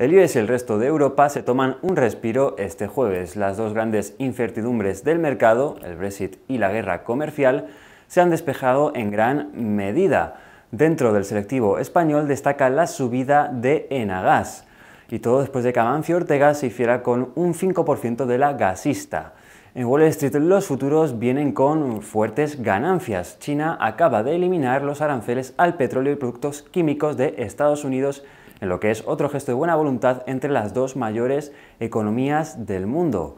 El IBEX y el resto de Europa se toman un respiro este jueves. Las dos grandes incertidumbres del mercado, el Brexit y la guerra comercial, se han despejado en gran medida. Dentro del selectivo español destaca la subida de Enagas, y todo después de que Amancio Ortega se hiciera con un 5% de la gasista. En Wall Street los futuros vienen con fuertes ganancias. China acaba de eliminar los aranceles al petróleo y productos químicos de Estados Unidos en lo que es otro gesto de buena voluntad entre las dos mayores economías del mundo.